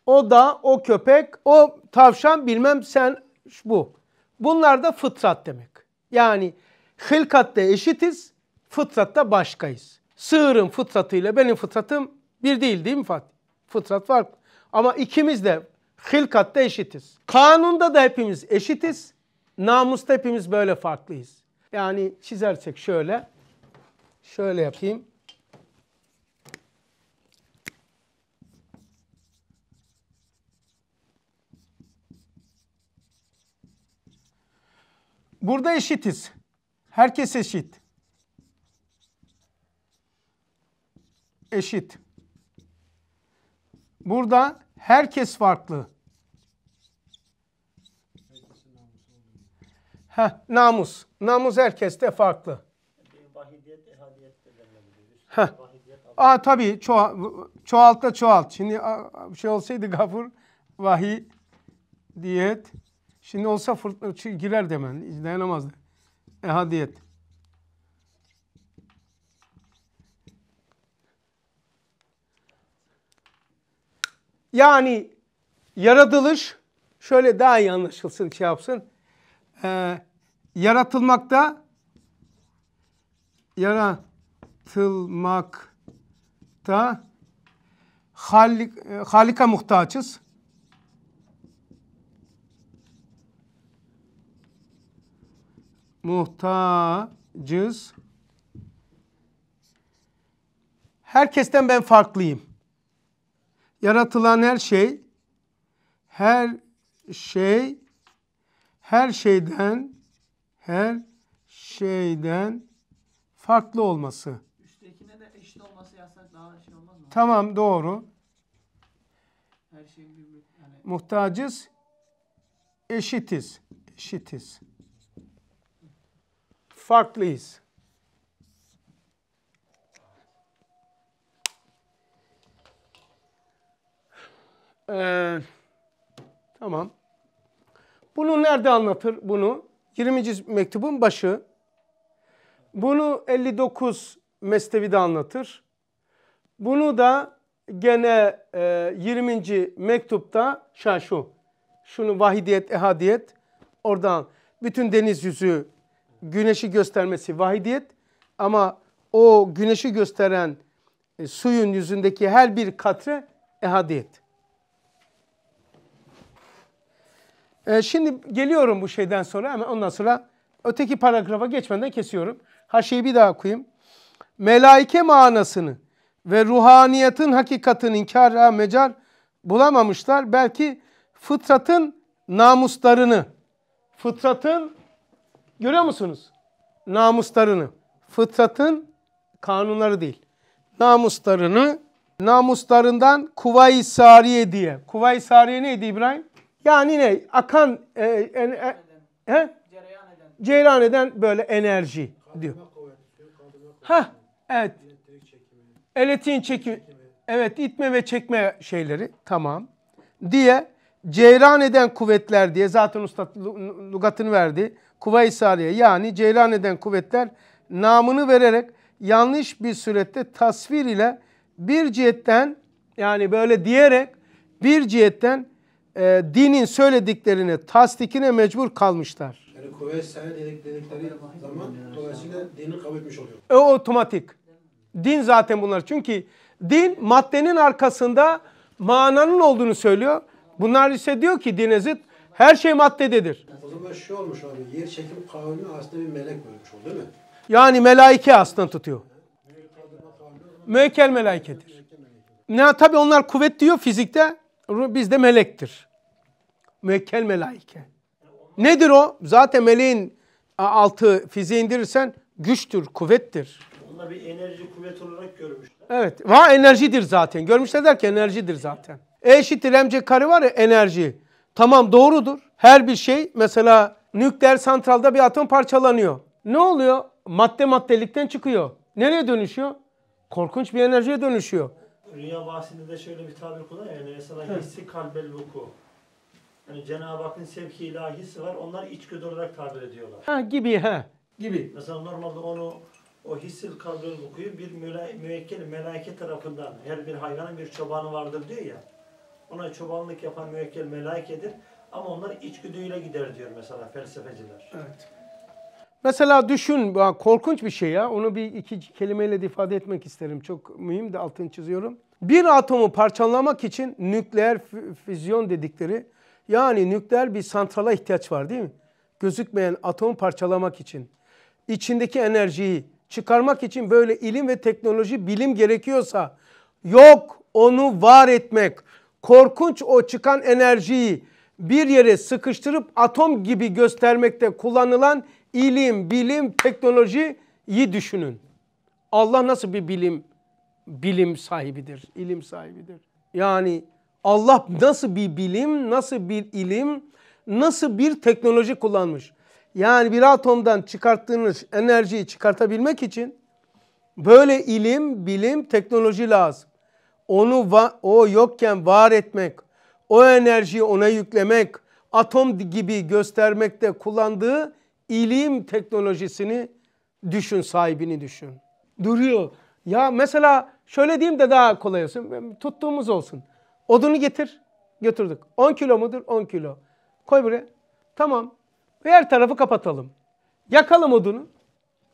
o da, o köpek, o tavşan bilmem sen bu. Bunlar da fıtrat demek. Yani hilkatte eşitiz, fıtratta başkayız. Sığırın fıtratıyla benim fıtratım bir değil değil mi Fatih? Fıtrat farklı. Ama ikimiz de hilkatta eşitiz. Kanunda da hepimiz eşitiz. Namusta hepimiz böyle farklıyız. Yani çizersek şöyle. Şöyle yapayım. Burada eşitiz. Herkes eşit. Eşit. Burada herkes farklı. Heh, namus. Namus herkeste farklı. Heh. Aa tabii çoğal, çoğalt da çoğalt. Şimdi bir şey olsaydı gafur vahiy diyet. Şimdi olsa fırtına girerdi hemen. Dayanamazdı. Ehadiyet. Yani yaratılış şöyle daha iyi anlaşılsın şey yapsın. Ee, yaratılmakta yaratılmakta halik, halika muhtaçız. Muhtacız. Herkesten ben farklıyım. Yaratılan her şey, her şey, her şeyden, her şeyden farklı olması. Üsttekine de eşit olması yasak daha şey olmaz mı? Tamam doğru. Her şeyin bir, yani... Muhtacız, eşitiz, eşitiz. Farklıyız. Ee, tamam. Bunu nerede anlatır bunu? 20. mektubun başı. Bunu 59 Mesnevi'de anlatır. Bunu da gene e, 20. mektupta şaşu. Şunu vahidiyet, ehadiyet. Oradan bütün deniz yüzü güneşi göstermesi vahidiyet. Ama o güneşi gösteren e, suyun yüzündeki her bir katre ehadiyet. Ee, şimdi geliyorum bu şeyden sonra hemen ondan sonra öteki paragrafa geçmeden kesiyorum. Her şeyi bir daha okuyayım. Melaike manasını ve ruhaniyetin hakikatini inkara mecar bulamamışlar. Belki fıtratın namuslarını, fıtratın görüyor musunuz? Namuslarını, fıtratın kanunları değil. Namuslarını, namuslarından Kuvayi Sariye diye. Kuvayi Sariye neydi İbrahim? Yani ne? Akan e, en, e, e he? Ceyran eden böyle enerji diyor. Ha, evet. Elektriğin çekimi. Evet, itme ve çekme şeyleri. Tamam. Diye ceyran eden kuvvetler diye zaten Üstad lugatını verdi. Kuvayi Sariye yani ceyran eden kuvvetler namını vererek yanlış bir surette tasvir ile bir cihetten yani böyle diyerek bir cihetten e, dinin söylediklerini tasdikine mecbur kalmışlar. Yani kuvvet i dedik, dedikleri zaman dolayısıyla dini kabul etmiş oluyor. E otomatik. Din zaten bunlar. Çünkü din maddenin arkasında mananın olduğunu söylüyor. Bunlar ise diyor ki dine zıt her şey maddededir. O zaman şu olmuş abi yer çekim kavmi aslında bir melek olmuş oldu değil mi? Yani melaike aslında tutuyor. Müekkel melaikedir. Ne tabi onlar kuvvet diyor fizikte biz de melektir. Müekkel melaike. Nedir o? Zaten meleğin altı fiziği indirirsen güçtür, kuvvettir. Onlar bir enerji kuvvet olarak görmüşler. Evet. Va enerjidir zaten. Görmüşler derken enerjidir zaten. E eşittir mc kare var ya enerji. Tamam doğrudur. Her bir şey mesela nükleer santralda bir atom parçalanıyor. Ne oluyor? Madde maddelikten çıkıyor. Nereye dönüşüyor? Korkunç bir enerjiye dönüşüyor rüya bahsinde de şöyle bir tabir kullanıyor. Yani mesela hissi kalbel vuku. Yani Cenab-ı Hakk'ın sevki ilahisi var. Onlar içgüdü olarak tabir ediyorlar. Ha gibi ha. Gibi. Mesela normalde onu o hissi kalbel vukuyu bir müle, müekkil melaike tarafından her bir hayvanın bir çobanı vardır diyor ya. Ona çobanlık yapan müekkil melaikedir. Ama onlar içgüdüyle gider diyor mesela felsefeciler. Evet. Mesela düşün, korkunç bir şey ya. Onu bir iki kelimeyle de ifade etmek isterim. Çok mühim de altını çiziyorum. Bir atomu parçalamak için nükleer füzyon dedikleri yani nükleer bir santrala ihtiyaç var değil mi? Gözükmeyen atomu parçalamak için. içindeki enerjiyi çıkarmak için böyle ilim ve teknoloji bilim gerekiyorsa yok onu var etmek. Korkunç o çıkan enerjiyi bir yere sıkıştırıp atom gibi göstermekte kullanılan ilim, bilim, teknolojiyi düşünün. Allah nasıl bir bilim bilim sahibidir, ilim sahibidir. Yani Allah nasıl bir bilim, nasıl bir ilim, nasıl bir teknoloji kullanmış. Yani bir atomdan çıkarttığınız enerjiyi çıkartabilmek için böyle ilim, bilim, teknoloji lazım. Onu o yokken var etmek, o enerjiyi ona yüklemek, atom gibi göstermekte kullandığı ilim teknolojisini düşün, sahibini düşün. Duruyor. Ya mesela Şöyle diyeyim de daha kolay olsun. Tuttuğumuz olsun. Odunu getir. Götürdük. 10 kilo mudur? 10 kilo. Koy buraya. Tamam. Diğer tarafı kapatalım. Yakalım odunu.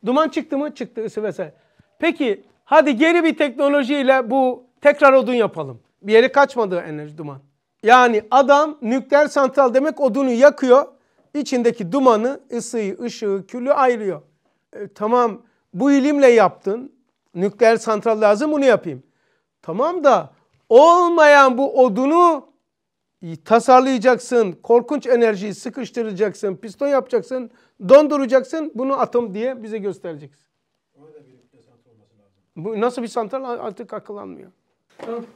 Duman çıktı mı? Çıktı ısı vesaire. Peki hadi geri bir teknolojiyle bu tekrar odun yapalım. Bir yere kaçmadı enerji duman. Yani adam nükleer santral demek odunu yakıyor. İçindeki dumanı, ısıyı, ışığı, külü ayırıyor. E, tamam bu ilimle yaptın. Nükleer santral lazım bunu yapayım. Tamam da olmayan bu odunu tasarlayacaksın. Korkunç enerjiyi sıkıştıracaksın. Piston yapacaksın. Donduracaksın. Bunu atom diye bize göstereceksin. Bu nasıl bir santral artık akıllanmıyor.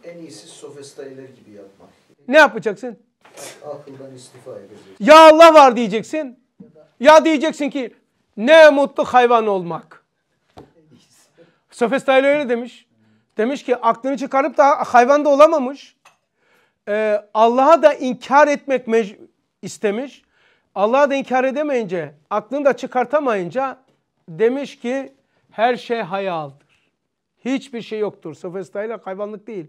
En iyisi sofistaylar gibi yapmak. Ne yapacaksın? Akıldan istifa edeceksin. Ya Allah var diyeceksin. Ya, da... ya diyeceksin ki ne mutlu hayvan olmak. Sofestaylı öyle demiş. Demiş ki aklını çıkarıp da hayvan da olamamış. Ee, Allah'a da inkar etmek istemiş. Allah'a da inkar edemeyince, aklını da çıkartamayınca demiş ki her şey hayaldır, Hiçbir şey yoktur. Sofestayla hayvanlık değil.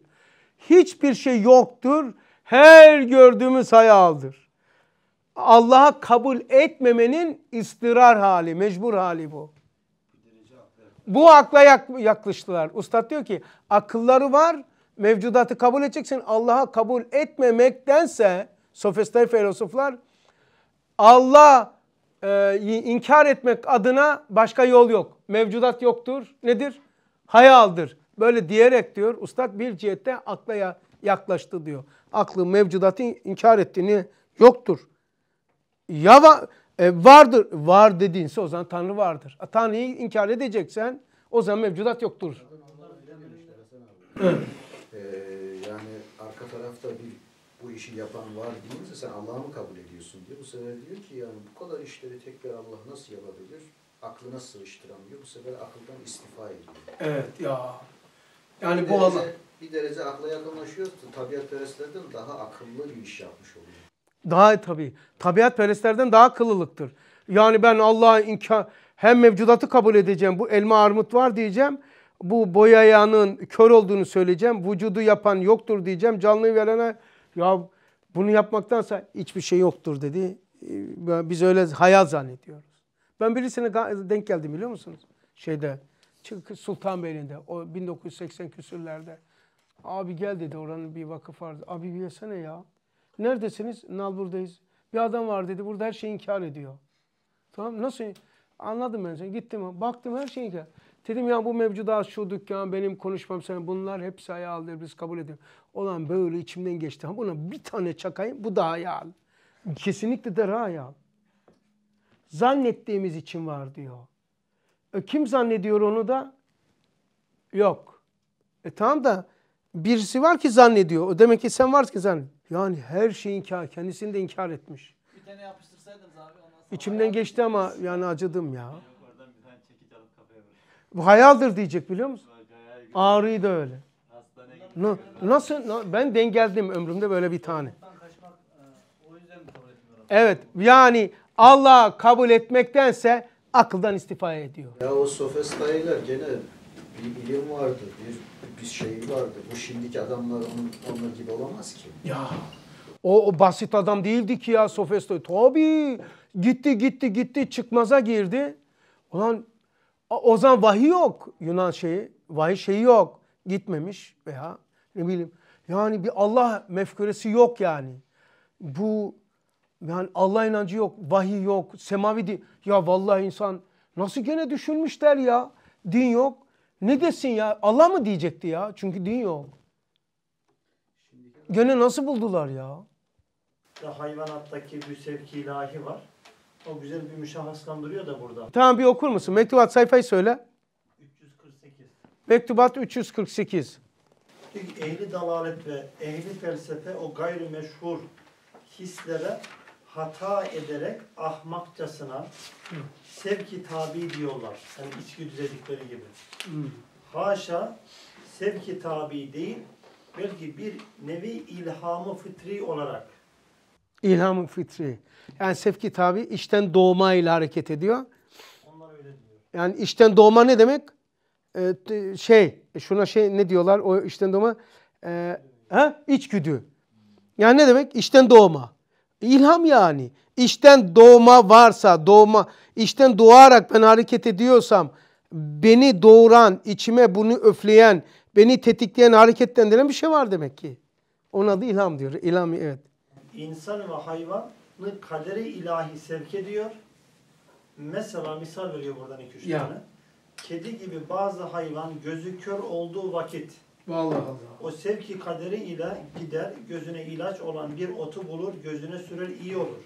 Hiçbir şey yoktur. Her gördüğümüz hayaldır. Allah'a kabul etmemenin istirar hali, mecbur hali bu. Bu akla yaklaştılar. Ustad diyor ki akılları var mevcudatı kabul edeceksin. Allah'a kabul etmemektense sofistler filozoflar Allah e, inkar etmek adına başka yol yok. Mevcudat yoktur. Nedir? Hayaldir. Böyle diyerek diyor ustad bir cihette akla yaklaştı diyor. Aklı mevcudatı inkar ettiğini yoktur. Yava, e, vardır. Var dediğinse o zaman Tanrı vardır. A, Tanrı'yı inkar edeceksen o zaman mevcudat yoktur. Ee, yani arka tarafta bir bu işi yapan var deyince sen Allah'ı mı kabul ediyorsun diyor. Bu sefer diyor ki yani bu kadar işleri tekrar Allah nasıl yapabilir? Aklına sığıştıramıyor. Bu sefer akıldan istifa ediyor. Evet ya. Yani bir bu derece, Allah. Bir derece akla yakınlaşıyorsun. Tabiat perestlerden daha akıllı bir iş yapmış oluyor. Daha tabii. Tabiat perestlerden daha kılılıktır. Yani ben Allah'a inkar hem mevcudatı kabul edeceğim. Bu elma armut var diyeceğim. Bu boyayanın kör olduğunu söyleyeceğim. Vücudu yapan yoktur diyeceğim. Canlıyı verene ya bunu yapmaktansa hiçbir şey yoktur dedi. Ee, biz öyle hayal zannediyoruz. Ben birisine denk geldim biliyor musunuz? Şeyde Sultanbeyli'nde o 1980 küsürlerde. Abi gel dedi oranın bir vakıf vardı. Abi yesene ya. Neredesiniz? Nalbur'dayız. Bir adam var dedi. Burada her şeyi inkar ediyor. Tamam Nasıl? Anladım ben seni. Gittim. Baktım her şeyi inkar. Dedim ya bu mevcudat şu dükkan benim konuşmam sen bunlar hepsi hayaldir biz kabul ediyoruz. Olan böyle içimden geçti. ha. Buna bir tane çakayım bu da hayal. Kesinlikle de hayal. Zannettiğimiz için var diyor. E, kim zannediyor onu da? Yok. E tamam da birisi var ki zannediyor. O demek ki sen varsın ki zannediyor. Yani her şeyi inkar, kendisini de inkar etmiş. Bir tane yapıştırsaydınız abi ondan İçimden geçti ama yani acıdım ya. Bu hayaldir diyecek biliyor musun? Ağrıyı da öyle. Na, nasıl? Na, ben dengeldim ömrümde böyle bir tane. E, evet yani Allah kabul etmektense akıldan istifa ediyor. Ya o sofistaylar gene bir ilim vardı, bir, bir şey vardı. Bu şimdiki adamlar onun, onlar gibi olamaz ki. Ya o, o basit adam değildi ki ya Sofesto. Tabii gitti gitti gitti çıkmaza girdi. Ulan o zaman vahiy yok Yunan şeyi. Vahiy şeyi yok. Gitmemiş veya ne bileyim. Yani bir Allah mefkuresi yok yani. Bu yani Allah inancı yok, vahiy yok, semavi din. Ya vallahi insan nasıl gene düşünmüşler ya? Din yok. Ne desin ya? Allah mı diyecekti ya? Çünkü din yok. Gene nasıl buldular ya? Hayvanattaki bir sevki ilahi var. O güzel bir müşahhaslandırıyor da burada. Tamam bir okur musun? Mektubat sayfayı söyle. 348. Mektubat 348. Ehli dalalet ve ehli felsefe o gayrimeşhur hislere hata ederek ahmakçasına Hı. sevki tabi diyorlar. Hani içgüdü dedikleri gibi. Haşa sevki tabi değil belki bir nevi ilhamı fıtri olarak. İlhamı fıtri. Yani sevki tabi içten doğma ile hareket ediyor. Onlar öyle diyor. Yani içten doğma ne demek? Ee, şey, e, şuna şey ne diyorlar o işten doğma? Ee, ha? içgüdü. Yani ne demek? işten doğma. İlham yani. İşten doğma varsa, doğma, işten doğarak ben hareket ediyorsam, beni doğuran, içime bunu öfleyen, beni tetikleyen, hareketlendiren bir şey var demek ki. Onun adı ilham diyor. İlham, evet. İnsan ve hayvanı kaderi ilahi sevk ediyor. Mesela misal veriyor buradan iki üç tane. Kedi gibi bazı hayvan gözü kör olduğu vakit Vallahi Allah. O sevki kaderi ile gider, gözüne ilaç olan bir otu bulur, gözüne sürer iyi olur.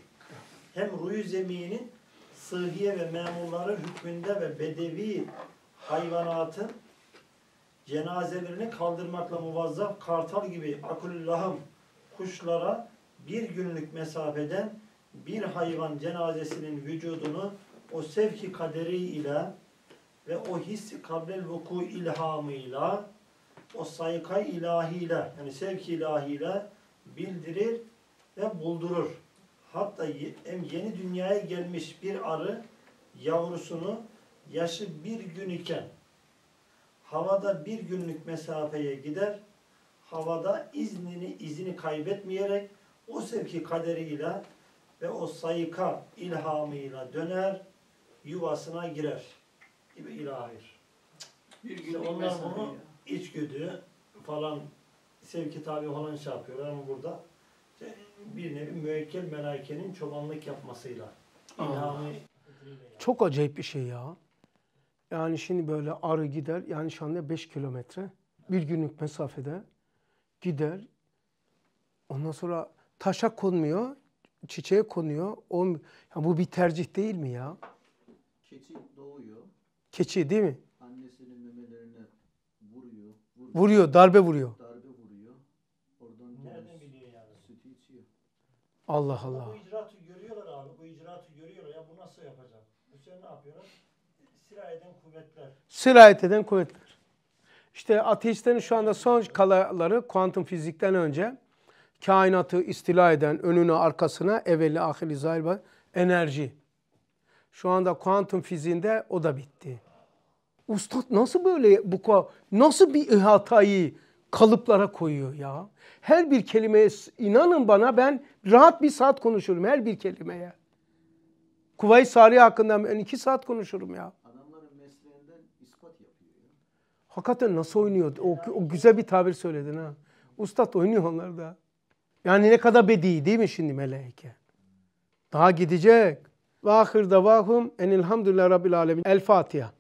Hem ruyu zeminin sıhhiye ve memurların hükmünde ve bedevi hayvanatın cenazelerini kaldırmakla muvazzaf kartal gibi akullahım kuşlara bir günlük mesafeden bir hayvan cenazesinin vücudunu o sevki kaderi ile ve o his kabrel vuku ilhamıyla o sayka ilahiyle yani sevki ilahiyle bildirir ve buldurur. Hatta yeni dünyaya gelmiş bir arı yavrusunu yaşı bir gün iken havada bir günlük mesafeye gider. Havada iznini izini kaybetmeyerek o sevki kaderiyle ve o sayıka ilhamıyla döner yuvasına girer gibi ilahir. Bir günlük işte onlar bunu içgüdü falan sevki tabi olan şey yapıyorlar ama burada işte bir nevi müekkel melakenin çobanlık yapmasıyla ilhamı çok acayip bir şey ya. Yani şimdi böyle arı gider yani şu anda 5 kilometre bir günlük mesafede gider. Ondan sonra taşa konmuyor, çiçeğe konuyor. O, ya bu bir tercih değil mi ya? Keçi doğuyor. Keçi değil mi? Vuruyor, darbe vuruyor. Darbe vuruyor. Oradan nereden gidiyor yani? Sütü içiyor. Allah Allah. Bu icraatı görüyorlar abi. Bu icraatı görüyorlar. Ya bu nasıl yapacak? Hüseyin ne yapıyorlar? Sirayet eden kuvvetler. Sirayet kuvvetler. İşte ateistlerin şu anda son kalaları kuantum fizikten önce kainatı istila eden önünü arkasına evveli ahiri zahir enerji. Şu anda kuantum fiziğinde o da bitti. Ustad nasıl böyle bu nasıl bir hatayı kalıplara koyuyor ya? Her bir kelimeye inanın bana ben rahat bir saat konuşurum her bir kelimeye. Kuvayi Sari hakkında ben iki saat konuşurum ya. Adamların mesleğinden ispat yapıyor. Hakikaten nasıl oynuyor? O, o güzel bir tabir söyledin ha. Ustad oynuyor onlar da. Yani ne kadar bedi değil mi şimdi meleğe? Daha gidecek. Ve ahirde vahum enilhamdülillah rabbil alemin. El Fatiha.